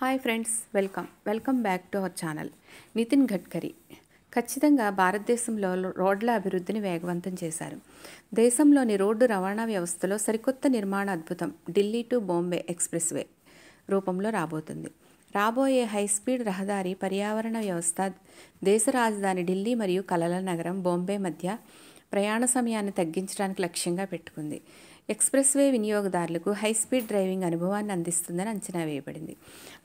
hi friends welcome welcome back to our channel Nitin Gadkari ఖచ్చితంగా భారతదేశంలో రోడ్ల అభివృద్ధిని వేగవంతం చేశారు దేశంలోని రోడ్డు రవాణా వ్యవస్థలో సరికొత్త నిర్మాణ అద్భుతం Delhi to Bombay expressway రూపంలో రాబోతుంది రాబోయే హైస్పీడ్ రహదారి పర్యావరణ వ్యవస్థ దేశ రాజధాని ఢిల్లీ మరియు కలల నగరం బాంబే మధ్య ప్రయాణ సమయాన్ని తగ్గించడానికి లక్ష్యంగా పెట్టుకుంది ఎక్స్ప్రెస్వే వినియోగదారులకు హైస్పీడ్ డ్రైవింగ్ అనుభవాన్ని అందిస్తుందని అంచనా వేయబడింది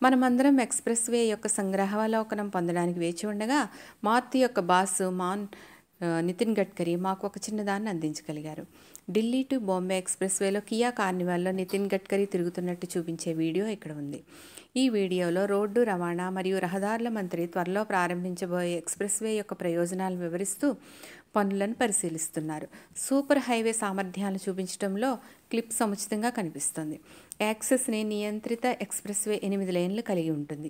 మనమందరం ఎక్స్ప్రెస్వే యొక్క సంగ్రహావలోకనం పొందడానికి వేచి ఉండగా మారుతి యొక్క బాసు మాన్ నితిన్ గడ్కరీ మాకు ఒక చిన్నదాన్ని అందించగలిగారు ఢిల్లీ టు బాంబే ఎక్స్ప్రెస్వేలో కియా కార్నివాల్లో నితిన్ గడ్కరీ తిరుగుతున్నట్టు చూపించే వీడియో ఇక్కడ ఉంది ఈ వీడియోలో రోడ్డు రవాణా మరియు రహదారుల మంత్రి త్వరలో ప్రారంభించబోయే ఎక్స్ప్రెస్వే యొక్క ప్రయోజనాలు వివరిస్తూ పనులను పరిశీలిస్తున్నారు సూపర్ హైవే సామర్థ్యాలు చూపించడంలో క్లిప్ సముచితంగా కనిపిస్తుంది యాక్సెస్ని నియంత్రిత ఎక్స్ప్రెస్ వే ఎనిమిది లైన్లు కలిగి ఉంటుంది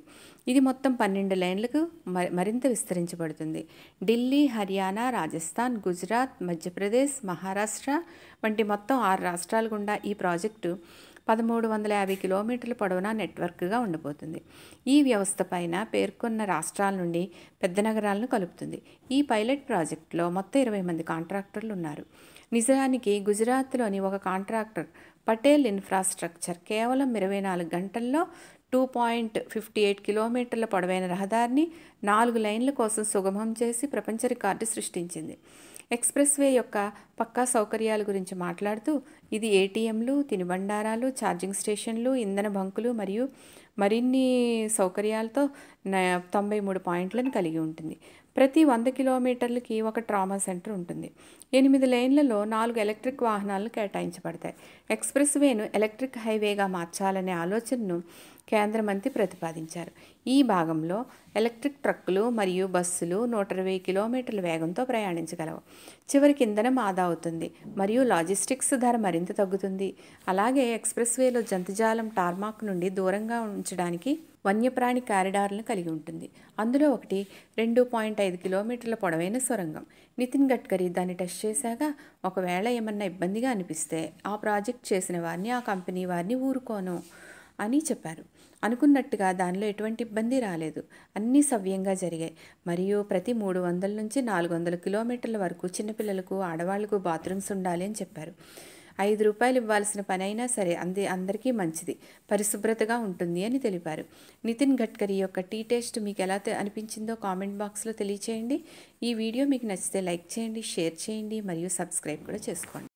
ఇది మొత్తం పన్నెండు లైన్లకు మరింత విస్తరించబడుతుంది ఢిల్లీ హర్యానా రాజస్థాన్ గుజరాత్ మధ్యప్రదేశ్ మహారాష్ట్ర వంటి మొత్తం ఆరు రాష్ట్రాలు గుండా ఈ ప్రాజెక్టు పదమూడు వందల యాభై కిలోమీటర్ల పొడవునా నెట్వర్క్గా ఉండబోతుంది ఈ వ్యవస్థ పైన పేర్కొన్న రాష్ట్రాల నుండి పెద్ద నగరాలను కలుపుతుంది ఈ పైలట్ ప్రాజెక్టులో మొత్తం ఇరవై మంది కాంట్రాక్టర్లు ఉన్నారు నిజానికి గుజరాత్లోని ఒక కాంట్రాక్టర్ పటేల్ ఇన్ఫ్రాస్ట్రక్చర్ కేవలం ఇరవై నాలుగు గంటల్లో టూ పాయింట్ ఫిఫ్టీ ఎయిట్ కిలోమీటర్ల పొడవైన రహదారిని నాలుగు లైన్ల కోసం సుగమం చేసి ప్రపంచ రికార్డు సృష్టించింది ఎక్స్ప్రెస్ వే యొక్క పక్కా సౌకర్యాల గురించి మాట్లాడుతూ ఇది ఏటీఎంలు తినుబండారాలు ఛార్జింగ్ స్టేషన్లు ఇంధన బంకులు మరియు మరిన్ని సౌకర్యాలతో తొంభై మూడు పాయింట్లను కలిగి ఉంటుంది ప్రతి వంద కిలోమీటర్లకి ఒక ట్రామా సెంటర్ ఉంటుంది ఎనిమిది లైన్లలో నాలుగు ఎలక్ట్రిక్ వాహనాలు కేటాయించబడతాయి ఎక్స్ప్రెస్ వేను ఎలక్ట్రిక్ హైవేగా మార్చాలనే ఆలోచనను కేంద్ర మంత్రి ప్రతిపాదించారు ఈ భాగంలో ఎలక్ట్రిక్ ట్రక్కులు మరియు బస్సులు నూట ఇరవై కిలోమీటర్ల వేగంతో ప్రయాణించగలవు చివరికి ఇంధనం ఆదా అవుతుంది మరియు లాజిస్టిక్స్ ధర మరింత తగ్గుతుంది అలాగే ఎక్స్ప్రెస్వేలో జంతుజాలం టార్మాక్ నుండి దూరంగా ఉంచడానికి వన్యప్రాణి కారిడార్లను కలిగి ఉంటుంది అందులో ఒకటి రెండు పాయింట్ ఐదు కిలోమీటర్ల పొడవైన సొరంగం నితిన్ గడ్కరీ దాన్ని టెస్ట్ చేశాక ఒకవేళ ఏమన్నా ఇబ్బందిగా అనిపిస్తే ఆ ప్రాజెక్ట్ చేసిన వారిని ఆ కంపెనీ వారిని ఊరుకోను అని చెప్పారు అనుకున్నట్టుగా దానిలో ఎటువంటి ఇబ్బంది రాలేదు అన్నీ సవ్యంగా జరిగాయి మరియు ప్రతి మూడు వందల నుంచి నాలుగు వందల కిలోమీటర్ల వరకు చిన్నపిల్లలకు ఆడవాళ్లకు బాత్రూమ్స్ ఉండాలి అని చెప్పారు ఐదు రూపాయలు ఇవ్వాల్సిన పని అయినా సరే అంది అందరికీ మంచిది పరిశుభ్రతగా ఉంటుంది అని తెలిపారు నితిన్ గడ్కరీ యొక్క టీ టేస్ట్ మీకు ఎలా అనిపించిందో కామెంట్ బాక్స్లో తెలియచేయండి ఈ వీడియో మీకు నచ్చితే లైక్ చేయండి షేర్ చేయండి మరియు సబ్స్క్రైబ్ కూడా చేసుకోండి